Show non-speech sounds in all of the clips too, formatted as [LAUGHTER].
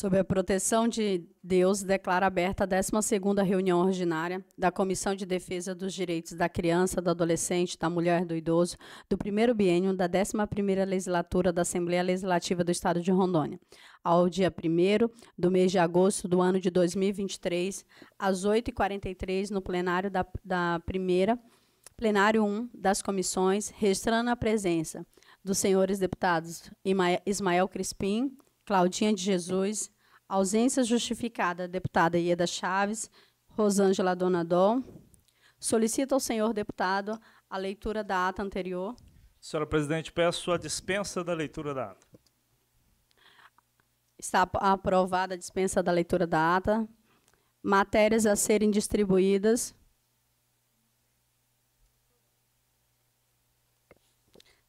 Sob a proteção de Deus, declara aberta a 12ª reunião ordinária da Comissão de Defesa dos Direitos da Criança, do Adolescente, da Mulher e do Idoso, do primeiro biênio da 11ª Legislatura da Assembleia Legislativa do Estado de Rondônia, ao dia 1 do mês de agosto do ano de 2023, às 8h43, no plenário da, da primeira, plenário 1 das comissões, registrando a presença dos senhores deputados Ismael Crispim, Claudinha de Jesus, Ausência justificada, deputada Ieda Chaves, Rosângela Donadon. Solicita ao senhor deputado a leitura da ata anterior. Senhora presidente, peço a dispensa da leitura da ata. Está aprovada a dispensa da leitura da ata. Matérias a serem distribuídas.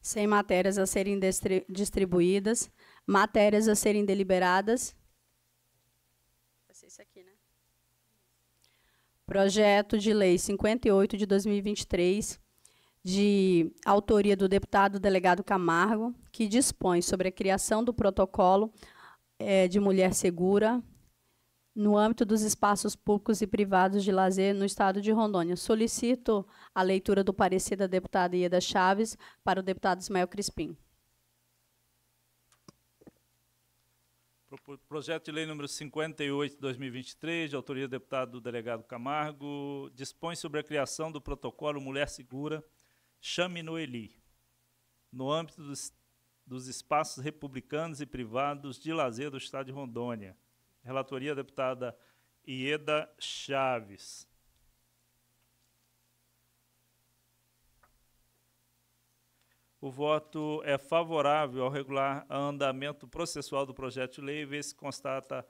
Sem matérias a serem distribuídas. Matérias a serem deliberadas. Projeto de Lei 58 de 2023, de autoria do deputado delegado Camargo, que dispõe sobre a criação do protocolo é, de mulher segura no âmbito dos espaços públicos e privados de lazer no estado de Rondônia. Solicito a leitura do parecer da deputada Ieda Chaves para o deputado Ismael Crispim. Projeto de Lei número 58 de 2023, de autoria do deputado delegado Camargo, dispõe sobre a criação do protocolo Mulher Segura, Chame Noeli, no âmbito dos, dos espaços republicanos e privados de lazer do Estado de Rondônia. Relatoria, deputada Ieda Chaves. O voto é favorável ao regular andamento processual do projeto de lei, vê se constata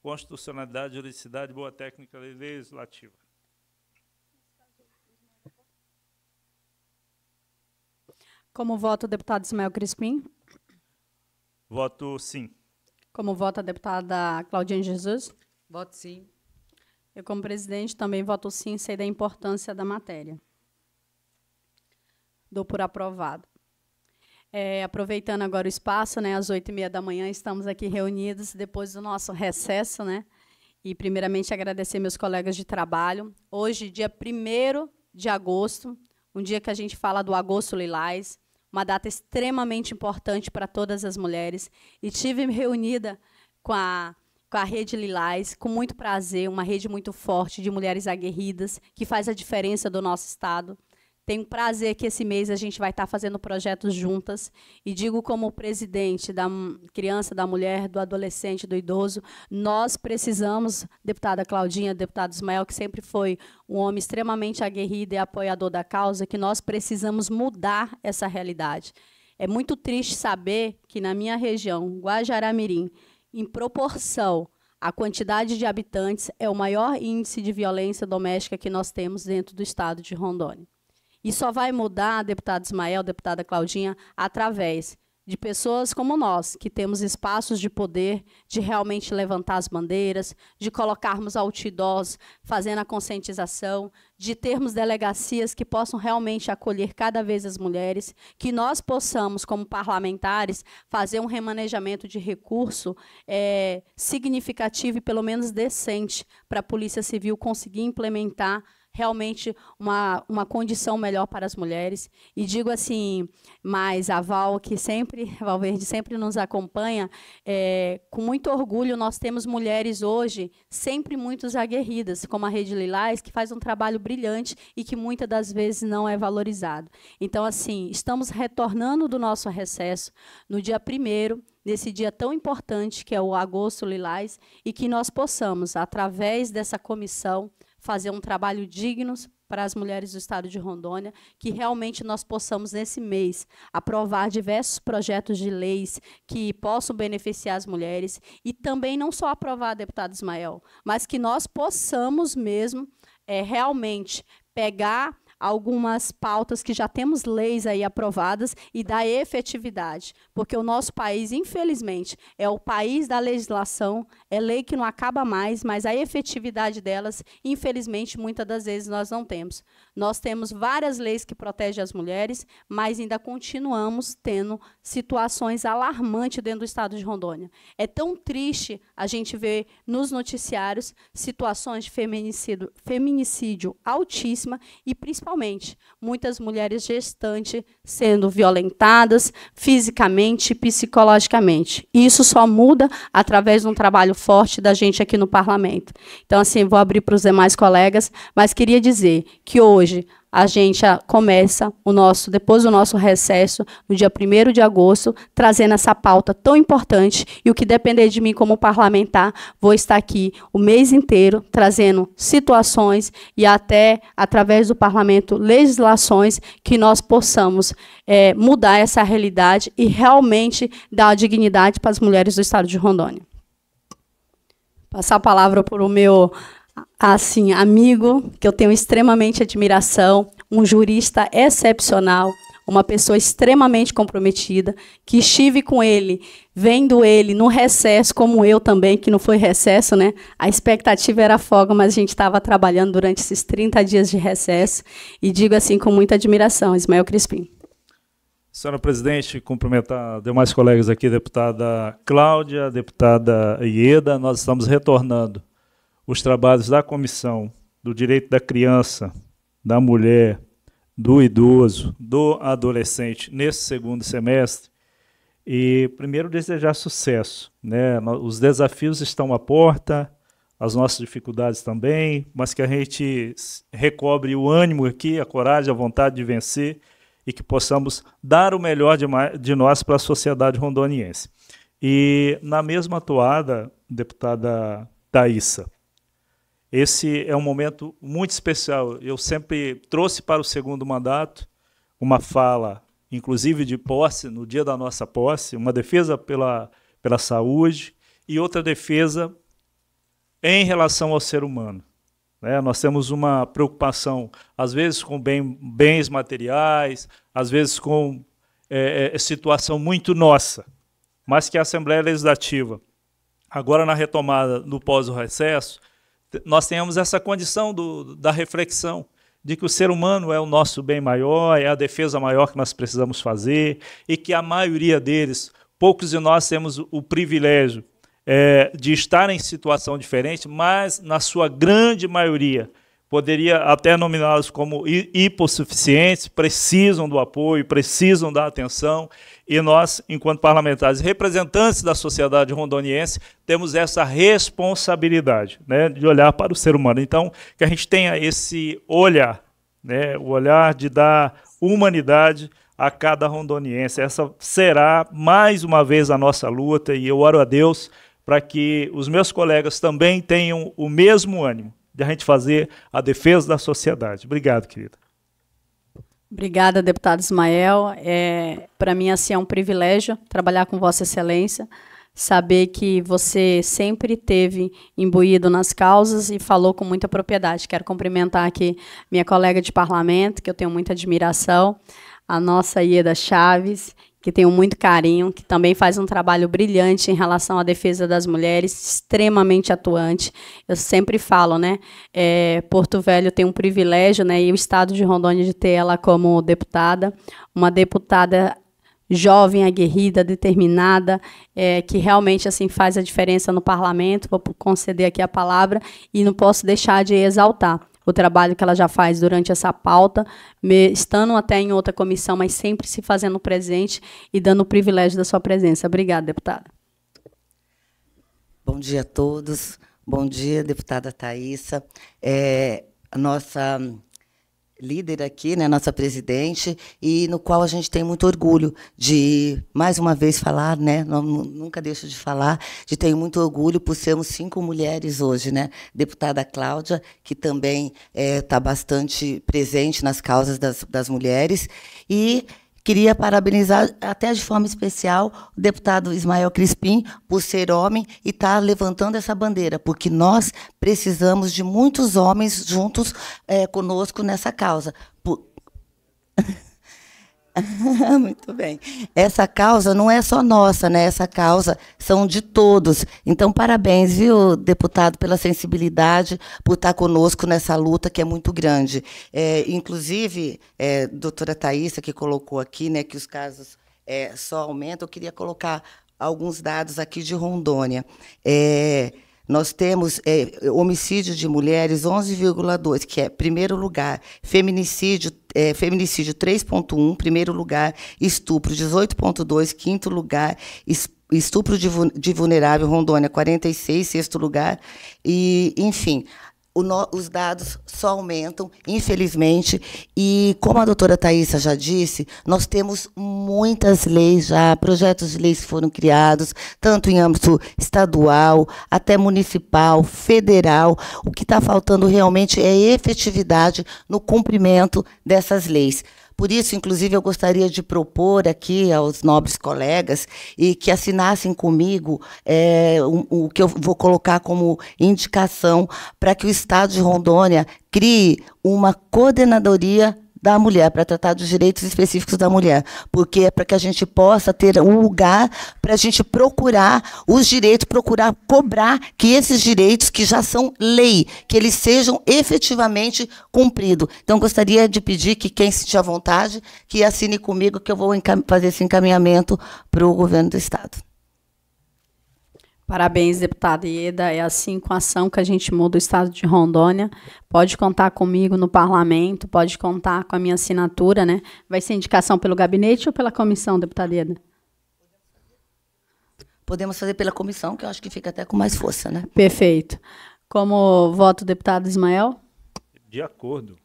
constitucionalidade, juridicidade, boa técnica legislativa. Como voto, o deputado Ismael Crispim? Voto sim. Como voto, a deputada Claudinha Jesus? Voto sim. Eu, como presidente, também voto sim, sei da importância da matéria. Dou por aprovado. É, aproveitando agora o espaço, né, às oito e meia da manhã estamos aqui reunidos depois do nosso recesso, né? E primeiramente agradecer meus colegas de trabalho. Hoje, dia 1 de agosto, um dia que a gente fala do agosto lilás, uma data extremamente importante para todas as mulheres. E tive reunida com a com a Rede Lilás, com muito prazer, uma rede muito forte de mulheres aguerridas, que faz a diferença do nosso Estado. Tenho prazer que esse mês a gente vai estar tá fazendo projetos juntas. E digo como presidente da criança, da mulher, do adolescente, do idoso, nós precisamos, deputada Claudinha, deputado Ismael, que sempre foi um homem extremamente aguerrido e apoiador da causa, que nós precisamos mudar essa realidade. É muito triste saber que na minha região, Guajaramirim, em proporção à quantidade de habitantes, é o maior índice de violência doméstica que nós temos dentro do estado de Rondônia. E só vai mudar, deputado Ismael, deputada Claudinha, através de pessoas como nós, que temos espaços de poder, de realmente levantar as bandeiras, de colocarmos outdoors, fazendo a conscientização, de termos delegacias que possam realmente acolher cada vez as mulheres, que nós possamos, como parlamentares, fazer um remanejamento de recurso é, significativo e pelo menos decente para a Polícia Civil conseguir implementar realmente uma, uma condição melhor para as mulheres. E digo assim, mas a Val, que sempre, [LAUGHS] Valverde sempre nos acompanha, é, com muito orgulho nós temos mulheres hoje sempre muito aguerridas, como a Rede Lilás, que faz um trabalho brilhante e que muitas das vezes não é valorizado. Então, assim, estamos retornando do nosso recesso no dia primeiro nesse dia tão importante que é o Agosto Lilás e que nós possamos, através dessa comissão, fazer um trabalho digno para as mulheres do estado de Rondônia, que realmente nós possamos, nesse mês, aprovar diversos projetos de leis que possam beneficiar as mulheres e também não só aprovar, deputado Ismael, mas que nós possamos mesmo é, realmente pegar algumas pautas que já temos leis aí aprovadas e da efetividade, porque o nosso país, infelizmente, é o país da legislação, é lei que não acaba mais, mas a efetividade delas, infelizmente, muitas das vezes nós não temos. Nós temos várias leis que protegem as mulheres, mas ainda continuamos tendo situações alarmantes dentro do estado de Rondônia. É tão triste a gente ver nos noticiários situações de feminicídio, feminicídio altíssima e, principalmente, muitas mulheres gestantes sendo violentadas fisicamente e psicologicamente. Isso só muda através de um trabalho forte da gente aqui no parlamento. Então, assim, vou abrir para os demais colegas, mas queria dizer que hoje hoje a gente começa o nosso, depois do nosso recesso, no dia 1 de agosto, trazendo essa pauta tão importante. E o que depender de mim como parlamentar, vou estar aqui o mês inteiro trazendo situações e até através do parlamento legislações que nós possamos é, mudar essa realidade e realmente dar dignidade para as mulheres do estado de Rondônia. Passar a palavra para o meu assim, amigo, que eu tenho extremamente admiração, um jurista excepcional, uma pessoa extremamente comprometida, que estive com ele, vendo ele no recesso, como eu também, que não foi recesso, né? A expectativa era folga, mas a gente estava trabalhando durante esses 30 dias de recesso, e digo assim com muita admiração, Ismael Crispim. Senhora presidente, cumprimentar demais colegas aqui, deputada Cláudia, deputada Ieda, nós estamos retornando os trabalhos da Comissão do Direito da Criança, da Mulher, do Idoso, do Adolescente nesse segundo semestre. E primeiro desejar sucesso, né? Os desafios estão à porta, as nossas dificuldades também, mas que a gente recobre o ânimo aqui, a coragem, a vontade de vencer e que possamos dar o melhor de, de nós para a sociedade rondoniense. E na mesma toada, deputada Thaisa, esse é um momento muito especial. Eu sempre trouxe para o segundo mandato uma fala, inclusive de posse, no dia da nossa posse, uma defesa pela, pela saúde e outra defesa em relação ao ser humano. Né? Nós temos uma preocupação, às vezes, com bem, bens materiais, às vezes com é, é, situação muito nossa, mas que a Assembleia Legislativa, agora na retomada no pós-recesso, nós tenhamos essa condição do, da reflexão de que o ser humano é o nosso bem maior, é a defesa maior que nós precisamos fazer e que a maioria deles, poucos de nós temos o privilégio é, de estar em situação diferente, mas na sua grande maioria poderia até nominá-los como hipossuficientes, precisam do apoio, precisam da atenção e nós, enquanto parlamentares representantes da sociedade rondoniense, temos essa responsabilidade né, de olhar para o ser humano. Então, que a gente tenha esse olhar, né, o olhar de dar humanidade a cada rondoniense. Essa será, mais uma vez, a nossa luta, e eu oro a Deus para que os meus colegas também tenham o mesmo ânimo de a gente fazer a defesa da sociedade. Obrigado, querida. Obrigada, deputado Ismael. É, Para mim, assim, é um privilégio trabalhar com Vossa Excelência, saber que você sempre teve imbuído nas causas e falou com muita propriedade. Quero cumprimentar aqui minha colega de parlamento, que eu tenho muita admiração, a nossa Ieda Chaves, que tenho muito carinho, que também faz um trabalho brilhante em relação à defesa das mulheres, extremamente atuante. Eu sempre falo, né? É, Porto Velho tem um privilégio, né? E o estado de Rondônia de ter ela como deputada, uma deputada jovem, aguerrida, determinada, é, que realmente assim faz a diferença no parlamento. Vou conceder aqui a palavra e não posso deixar de exaltar o trabalho que ela já faz durante essa pauta, me, estando até em outra comissão, mas sempre se fazendo presente e dando o privilégio da sua presença. Obrigada, deputada. Bom dia a todos. Bom dia, deputada Thaisa. É, a nossa líder aqui, né, nossa presidente, e no qual a gente tem muito orgulho de, mais uma vez, falar, né, nunca deixo de falar, de ter muito orgulho por sermos cinco mulheres hoje, né, deputada Cláudia, que também está eh, é, bastante presente nas causas das, das mulheres, e Queria parabenizar, até de forma especial, o deputado Ismael Crispim, por ser homem e estar tá levantando essa bandeira, porque nós precisamos de muitos homens juntos é, conosco nessa causa. Por... [LAUGHS] [LAUGHS] Muito bem. Essa causa não é só nossa, né? Essa causa são de todos. Então, parabéns, viu, deputado, pela sensibilidade, por estar conosco nessa luta que é muito grande. É, inclusive, é, doutora Thaisa, que colocou aqui, né, que os casos é, só aumentam, eu queria colocar alguns dados aqui de Rondônia. É, nós temos é, homicídio de mulheres 11,2, que é primeiro lugar, feminicídio é, feminicídio 3.1, primeiro lugar, estupro 18.2, quinto lugar, estupro de, de vulnerável Rondônia 46, sexto lugar, e enfim, no, os dados só aumentam, infelizmente. E como a doutora Thaisa já disse, nós temos muitas leis já, projetos de leis foram criados, tanto em âmbito estadual, até municipal, federal. O que está faltando realmente é efetividade no cumprimento dessas leis. Por isso, inclusive, eu gostaria de propor aqui aos nobres colegas e que assinassem comigo é, o, o que eu vou colocar como indicação para que o Estado de Rondônia crie uma coordenadoria da mulher, para tratar dos direitos específicos da mulher, porque é para que a gente possa ter um lugar para a gente procurar os direitos, procurar cobrar que esses direitos que já são lei, que eles sejam efetivamente cumpridos. Então gostaria de pedir que quem se sentir à vontade, que assine comigo, que eu vou fazer esse encaminhamento para o governo do estado. Parabéns, deputada Ieda. É assim com a ação que a gente muda o estado de Rondônia. Pode contar comigo no parlamento, pode contar com a minha assinatura, né? Vai ser indicação pelo gabinete ou pela comissão, deputada Ieda? Podemos fazer pela comissão, que eu acho que fica até com mais força, né? Perfeito. Como vota o deputado Ismael? De acordo.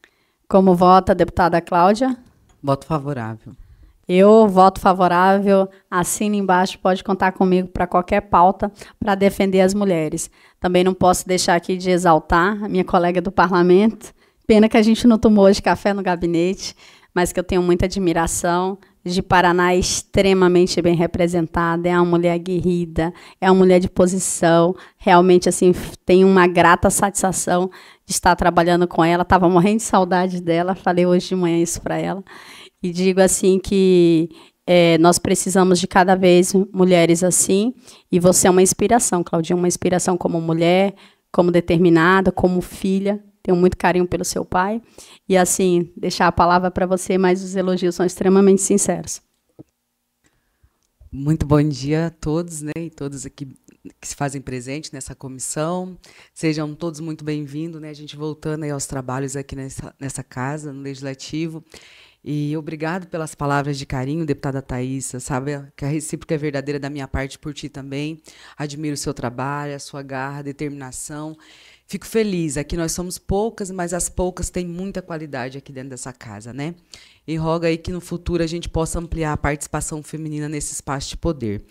Como vota a deputada Cláudia? Voto favorável. Eu voto favorável, assina embaixo, pode contar comigo para qualquer pauta para defender as mulheres. Também não posso deixar aqui de exaltar a minha colega do parlamento. Pena que a gente não tomou hoje café no gabinete, mas que eu tenho muita admiração, de Paraná é extremamente bem representada, é uma mulher aguerrida, é uma mulher de posição, realmente assim, tem uma grata satisfação de estar trabalhando com ela, estava morrendo de saudade dela, falei hoje de manhã isso para ela. E digo assim que é, nós precisamos de cada vez mulheres assim. E você é uma inspiração, Claudinha, uma inspiração como mulher, como determinada, como filha. Tenho muito carinho pelo seu pai. E assim, deixar a palavra para você, mas os elogios são extremamente sinceros. Muito bom dia a todos, né? E todos aqui que se fazem presente nessa comissão. Sejam todos muito bem-vindos, né? A gente voltando aí aos trabalhos aqui nessa, nessa casa, no Legislativo. E obrigado pelas palavras de carinho, deputada Thaisa. Sabe que a recíproca é verdadeira da minha parte por ti também. Admiro o seu trabalho, a sua garra, determinação. Fico feliz. Aqui nós somos poucas, mas as poucas têm muita qualidade aqui dentro dessa casa, né? e roga aí que no futuro a gente possa ampliar a participação feminina nesse espaço de poder.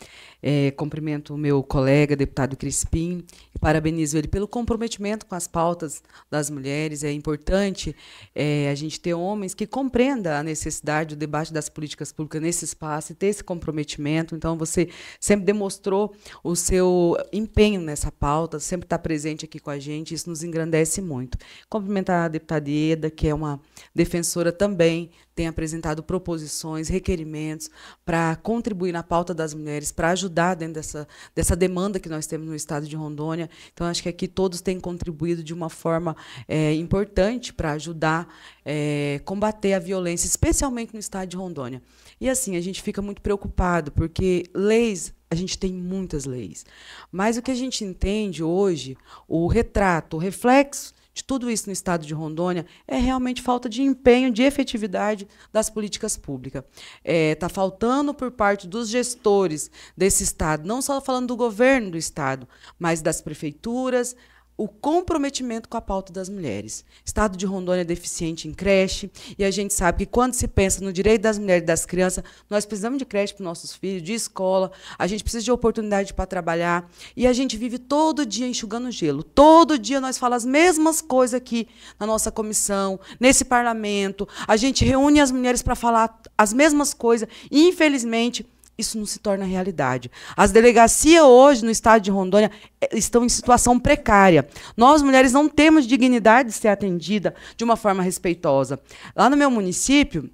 É, cumprimento o meu colega, deputado Crispim, e parabenizo ele pelo comprometimento com as pautas das mulheres. É importante é, a gente ter homens que compreendam a necessidade do debate das políticas públicas nesse espaço e ter esse comprometimento. Então, você sempre demonstrou o seu empenho nessa pauta, sempre está presente aqui com a gente, isso nos engrandece muito. Cumprimentar a deputada Ieda, que é uma defensora também tem apresentado proposições, requerimentos para contribuir na pauta das mulheres, para ajudar dentro dessa, dessa demanda que nós temos no estado de Rondônia. Então, acho que aqui todos têm contribuído de uma forma é, importante para ajudar é, combater a violência, especialmente no estado de Rondônia. E assim, a gente fica muito preocupado, porque leis a gente tem muitas leis. Mas o que a gente entende hoje, o retrato, o reflexo de tudo isso no estado de Rondônia é realmente falta de empenho, de efetividade das políticas públicas. Está é, tá faltando por parte dos gestores desse estado, não só falando do governo do estado, mas das prefeituras, o comprometimento com a pauta das mulheres. Estado de Rondônia é deficiente em creche, e a gente sabe que quando se pensa no direito das mulheres e das crianças, nós precisamos de creche para os nossos filhos, de escola, a gente precisa de oportunidade para trabalhar, e a gente vive todo dia enxugando gelo. Todo dia nós falamos as mesmas coisas aqui na nossa comissão, nesse parlamento, a gente reúne as mulheres para falar as mesmas coisas, e infelizmente isso não se torna realidade. As delegacias hoje no estado de Rondônia eh, estão em situação precária. Nós, mulheres, não temos dignidade de ser atendida de uma forma respeitosa. Lá no meu município,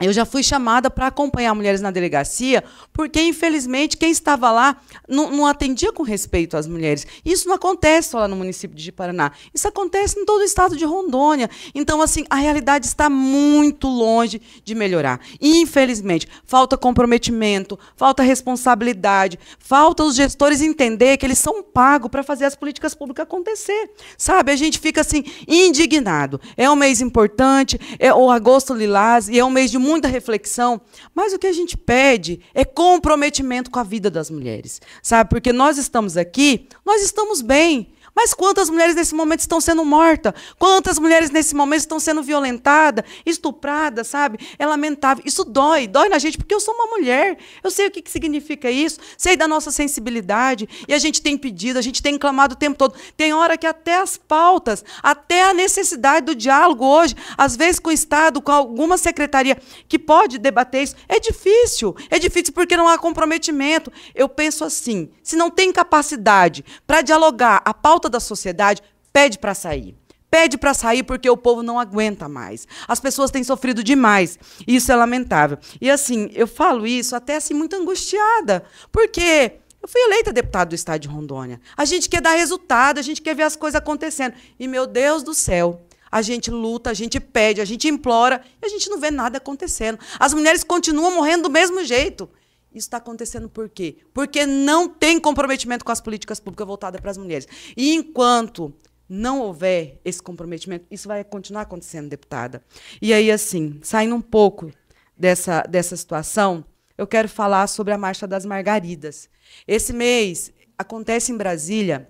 eu já fui chamada para acompanhar mulheres na delegacia, porque, infelizmente, quem estava lá não, não, atendia com respeito às mulheres. Isso não acontece só lá no município de Paraná. Isso acontece em todo o estado de Rondônia. Então, assim, a realidade está muito longe de melhorar. Infelizmente, falta comprometimento, falta responsabilidade, falta os gestores entender que eles são pagos para fazer as políticas públicas acontecer. Sabe? A gente fica, assim, indignado. É um mês importante, é o agosto lilás, e é um mês de muita reflexão, mas o que a gente pede é comprometimento com a vida das mulheres, sabe? Porque nós estamos aqui, nós estamos bem. Mas quantas mulheres nesse momento estão sendo mortas? Quantas mulheres nesse momento estão sendo violentadas, estupradas, sabe? É lamentável. Isso dói, dói na gente, porque eu sou uma mulher. Eu sei o que, que significa isso, sei da nossa sensibilidade. E a gente tem pedido, a gente tem clamado o tempo todo. Tem hora que até as pautas, até a necessidade do diálogo hoje, às vezes com o Estado, com alguma secretaria que pode debater isso, é difícil. É difícil porque não há comprometimento. Eu penso assim: se não tem capacidade para dialogar a pauta da sociedade pede para sair. Pede para sair porque o povo não aguenta mais. As pessoas têm sofrido demais. Isso é lamentável. E assim, eu falo isso até assim muito angustiada, porque eu fui eleita deputada do estado de Rondônia. A gente quer dar resultado, a gente quer ver as coisas acontecendo. E meu Deus do céu, a gente luta, a gente pede, a gente implora e a gente não vê nada acontecendo. As mulheres continuam morrendo do mesmo jeito. Isso está acontecendo por quê? Porque não tem comprometimento com as políticas públicas voltadas para as mulheres. E enquanto não houver esse comprometimento, isso vai continuar acontecendo, deputada. E aí, assim, saindo um pouco dessa, dessa situação, eu quero falar sobre a Marcha das Margaridas. Esse mês acontece em Brasília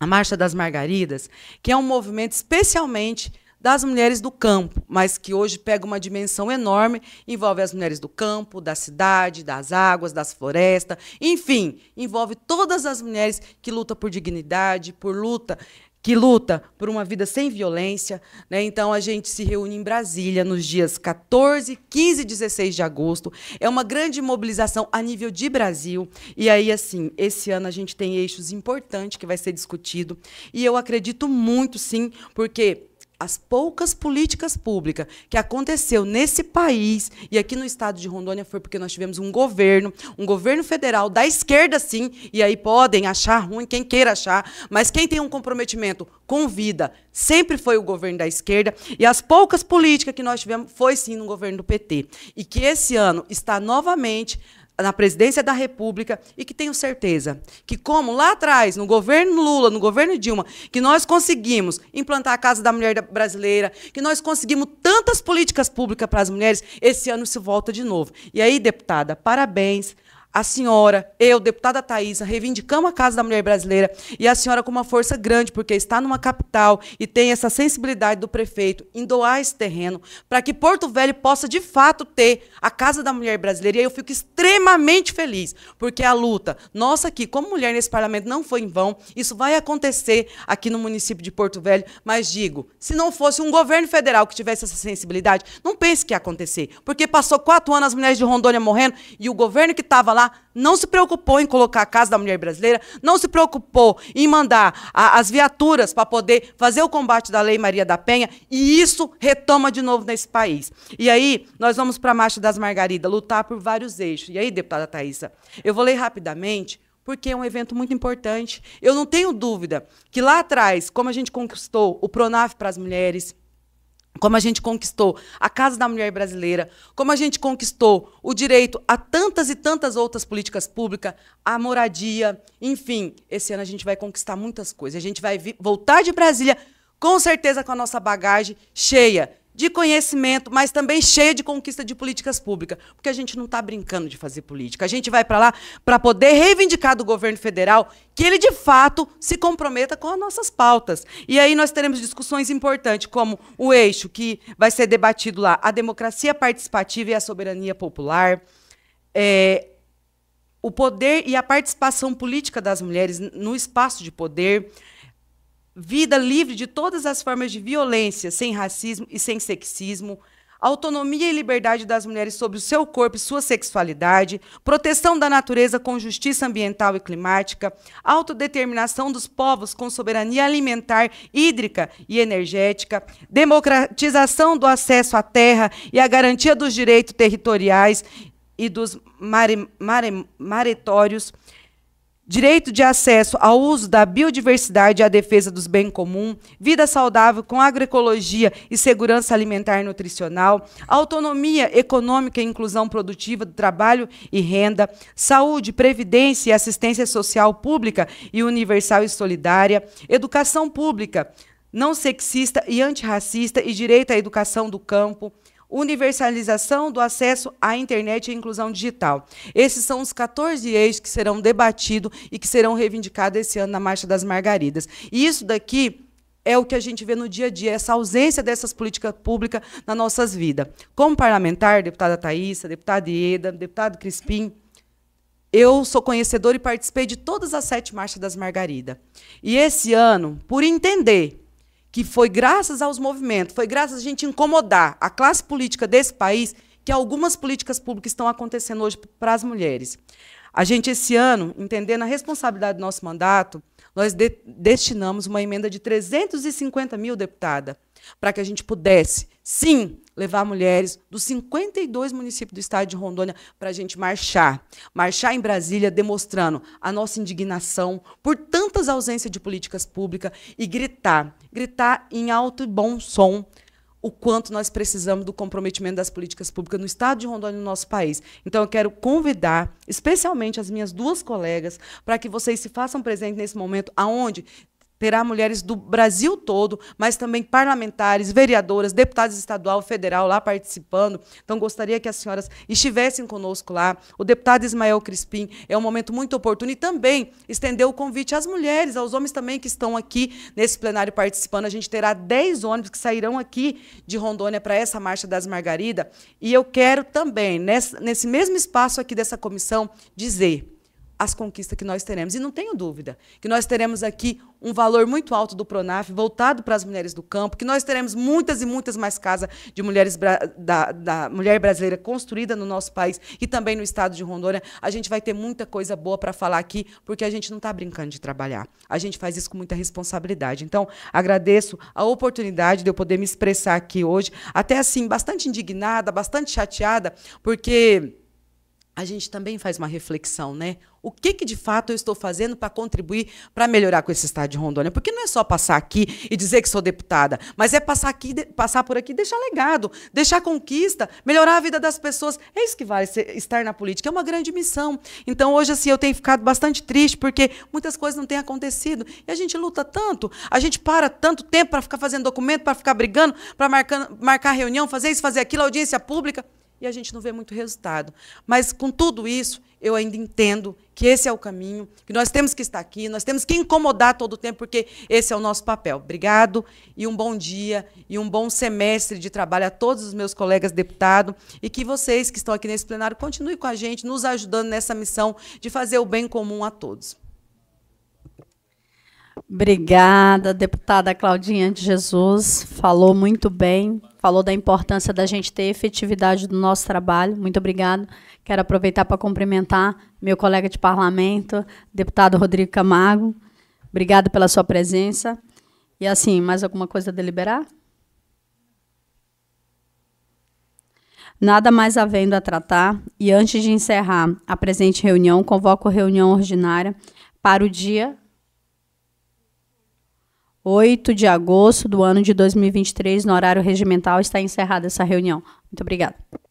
a Marcha das Margaridas, que é um movimento especialmente das mulheres do campo, mas que hoje pega uma dimensão enorme, envolve as mulheres do campo, da cidade, das águas, das florestas, enfim, envolve todas as mulheres que lutam por dignidade, por luta que luta por uma vida sem violência. Né? Então, a gente se reúne em Brasília nos dias 14, 15 e 16 de agosto. É uma grande mobilização a nível de Brasil. E aí, assim, esse ano a gente tem eixos importantes que vai ser discutido. E eu acredito muito, sim, porque as poucas políticas públicas que aconteceu nesse país e aqui no estado de Rondônia foi porque nós tivemos um governo, um governo federal da esquerda sim, e aí podem achar ruim quem queira achar, mas quem tem um comprometimento com vida sempre foi o governo da esquerda e as poucas políticas que nós tivemos foi sim no governo do PT. E que esse ano está novamente na presidência da República e que tenho certeza que, como lá atrás, no governo Lula, no governo Dilma, que nós conseguimos implantar a Casa da Mulher Brasileira, que nós conseguimos tantas políticas públicas para as mulheres, esse ano se volta de novo. E aí, deputada, parabéns a senhora, eu, deputada Thaisa, reivindicamos a Casa da Mulher Brasileira e a senhora com uma força grande, porque está numa capital e tem essa sensibilidade do prefeito em doar esse terreno para que Porto Velho possa, de fato, ter a Casa da Mulher Brasileira. E eu fico extremamente feliz, porque a luta nossa aqui, como mulher nesse parlamento, não foi em vão. Isso vai acontecer aqui no município de Porto Velho, mas digo, se não fosse um governo federal que tivesse essa sensibilidade, não pense que ia acontecer, porque passou quatro anos as mulheres de Rondônia morrendo e o governo que estava lá não se preocupou em colocar a Casa da Mulher Brasileira, não se preocupou em mandar a, as viaturas para poder fazer o combate da Lei Maria da Penha, e isso retoma de novo nesse país. E aí, nós vamos para a Marcha das Margaridas, lutar por vários eixos. E aí, deputada Thaisa, eu vou ler rapidamente porque é um evento muito importante. Eu não tenho dúvida que lá atrás, como a gente conquistou o Pronaf para as mulheres, como a gente conquistou a Casa da Mulher Brasileira, como a gente conquistou o direito a tantas e tantas outras políticas públicas, a moradia, enfim, esse ano a gente vai conquistar muitas coisas. A gente vai voltar de Brasília com certeza com a nossa bagagem cheia de conhecimento, mas também cheia de conquista de políticas públicas. Porque a gente não está brincando de fazer política. A gente vai para lá para poder reivindicar do governo federal que ele, de fato, se comprometa com as nossas pautas. E aí nós teremos discussões importantes, como o eixo que vai ser debatido lá, a democracia participativa e a soberania popular. É, o poder e a participação política das mulheres no espaço de poder, vida livre de todas as formas de violência, sem racismo e sem sexismo, autonomia e liberdade das mulheres sobre o seu corpo e sua sexualidade, proteção da natureza com justiça ambiental e climática, autodeterminação dos povos com soberania alimentar, hídrica e energética, democratização do acesso à terra e a garantia dos direitos territoriais e dos mare, mare, maretórios, direito de acesso ao uso da biodiversidade e à defesa dos bens comuns, vida saudável com agroecologia e segurança alimentar e nutricional, autonomia econômica e inclusão produtiva do trabalho e renda, saúde, previdência e assistência social pública e universal e solidária, educação pública não sexista e antirracista e direito à educação do campo, universalização do acesso à internet e inclusão digital. Esses são os 14 eixos que serão debatidos e que serão reivindicados esse ano na Marcha das Margaridas. E isso daqui é o que a gente vê no dia a dia, essa ausência dessas políticas públicas nas nossas vidas. Como parlamentar, deputada Thaísa, deputada Ieda, deputado Crispim, eu sou conhecedor e participei de todas as sete marchas das Margaridas. E esse ano, por entender que foi graças aos movimentos, foi graças a gente incomodar a classe política desse país que algumas políticas públicas estão acontecendo hoje para as mulheres. A gente, esse ano, entendendo a responsabilidade do nosso mandato, nós de destinamos uma emenda de 350 mil, deputada, para que a gente pudesse, sim, levar mulheres dos 52 municípios do estado de Rondônia para a gente marchar. Marchar em Brasília, demonstrando a nossa indignação por tantas ausências de políticas públicas e gritar, gritar em alto e bom som o quanto nós precisamos do comprometimento das políticas públicas no estado de Rondônia e no nosso país. Então eu quero convidar, especialmente as minhas duas colegas, para que vocês se façam presentes nesse momento aonde terá mulheres do Brasil todo, mas também parlamentares, vereadoras, deputados estadual, federal lá participando. Então gostaria que as senhoras estivessem conosco lá. O deputado Ismael Crispim é um momento muito oportuno e também estendeu o convite às mulheres, aos homens também que estão aqui nesse plenário participando. A gente terá 10 ônibus que sairão aqui de Rondônia para essa marcha das Margarida, e eu quero também nesse mesmo espaço aqui dessa comissão dizer as conquistas que nós teremos. E não tenho dúvida que nós teremos aqui um valor muito alto do Pronaf voltado para as mulheres do campo, que nós teremos muitas e muitas mais casas de mulheres da, da mulher brasileira construída no nosso país e também no estado de Rondônia. A gente vai ter muita coisa boa para falar aqui, porque a gente não está brincando de trabalhar. A gente faz isso com muita responsabilidade. Então, agradeço a oportunidade de eu poder me expressar aqui hoje, até assim, bastante indignada, bastante chateada, porque a gente também faz uma reflexão, né? o que, que de fato eu estou fazendo para contribuir para melhorar com esse estado de Rondônia. Porque não é só passar aqui e dizer que sou deputada, mas é passar, aqui, passar por aqui e deixar legado, deixar conquista, melhorar a vida das pessoas. É isso que vale ser, estar na política, é uma grande missão. Então, hoje, assim, eu tenho ficado bastante triste porque muitas coisas não têm acontecido. E a gente luta tanto, a gente para tanto tempo para ficar fazendo documento, para ficar brigando, para marcar reunião, fazer isso, fazer aquilo, audiência pública e a gente não vê muito resultado. Mas com tudo isso, eu ainda entendo que esse é o caminho, que nós temos que estar aqui, nós temos que incomodar todo o tempo, porque esse é o nosso papel. Obrigado e um bom dia e um bom semestre de trabalho a todos os meus colegas deputados e que vocês que estão aqui nesse plenário continuem com a gente, nos ajudando nessa missão de fazer o bem comum a todos. Obrigada, deputada Claudinha de Jesus. Falou muito bem, falou da importância da gente ter efetividade do nosso trabalho. Muito obrigada. Quero aproveitar para cumprimentar meu colega de parlamento, deputado Rodrigo Camargo. Obrigada pela sua presença. E assim, mais alguma coisa a deliberar? Nada mais havendo a tratar, e antes de encerrar a presente reunião, convoco reunião ordinária para o dia 8 de agosto do ano de 2023, no horário regimental, está encerrada essa reunião. Muito obrigada.